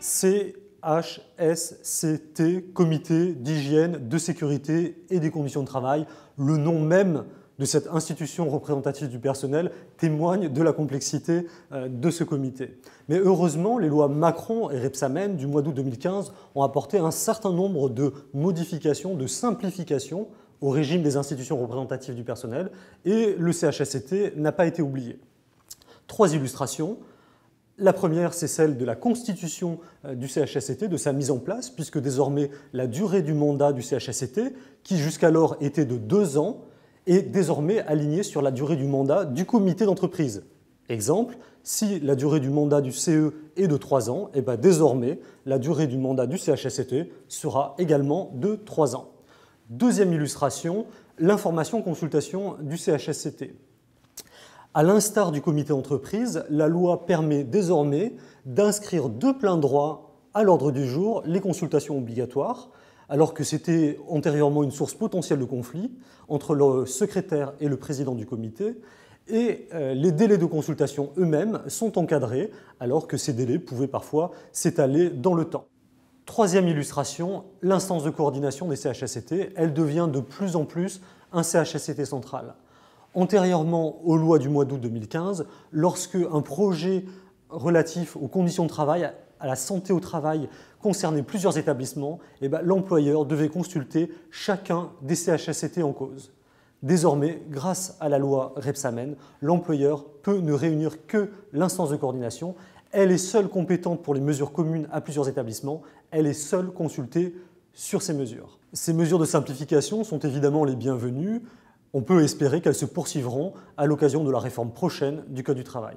CHSCT, Comité d'hygiène, de sécurité et des conditions de travail, le nom même de cette institution représentative du personnel témoigne de la complexité euh, de ce comité. Mais heureusement, les lois Macron et Repsamen du mois d'août 2015 ont apporté un certain nombre de modifications, de simplifications au régime des institutions représentatives du personnel et le CHSCT n'a pas été oublié. Trois illustrations. La première, c'est celle de la constitution euh, du CHSCT, de sa mise en place, puisque désormais la durée du mandat du CHSCT, qui jusqu'alors était de deux ans, est désormais alignée sur la durée du mandat du comité d'entreprise. Exemple, si la durée du mandat du CE est de 3 ans, et eh bien désormais, la durée du mandat du CHSCT sera également de 3 ans. Deuxième illustration, l'information-consultation du CHSCT. À l'instar du comité entreprise, la loi permet désormais d'inscrire de plein droit à l'ordre du jour les consultations obligatoires, alors que c'était antérieurement une source potentielle de conflit entre le secrétaire et le président du comité, et euh, les délais de consultation eux-mêmes sont encadrés, alors que ces délais pouvaient parfois s'étaler dans le temps. Troisième illustration, l'instance de coordination des CHSCT, elle devient de plus en plus un CHSCT central antérieurement aux lois du mois d'août 2015, lorsque un projet relatif aux conditions de travail, à la santé au travail, concernait plusieurs établissements, eh ben, l'employeur devait consulter chacun des CHSCT en cause. Désormais, grâce à la loi Repsamen, l'employeur peut ne réunir que l'instance de coordination. Elle est seule compétente pour les mesures communes à plusieurs établissements. Elle est seule consultée sur ces mesures. Ces mesures de simplification sont évidemment les bienvenues. On peut espérer qu'elles se poursuivront à l'occasion de la réforme prochaine du Code du travail.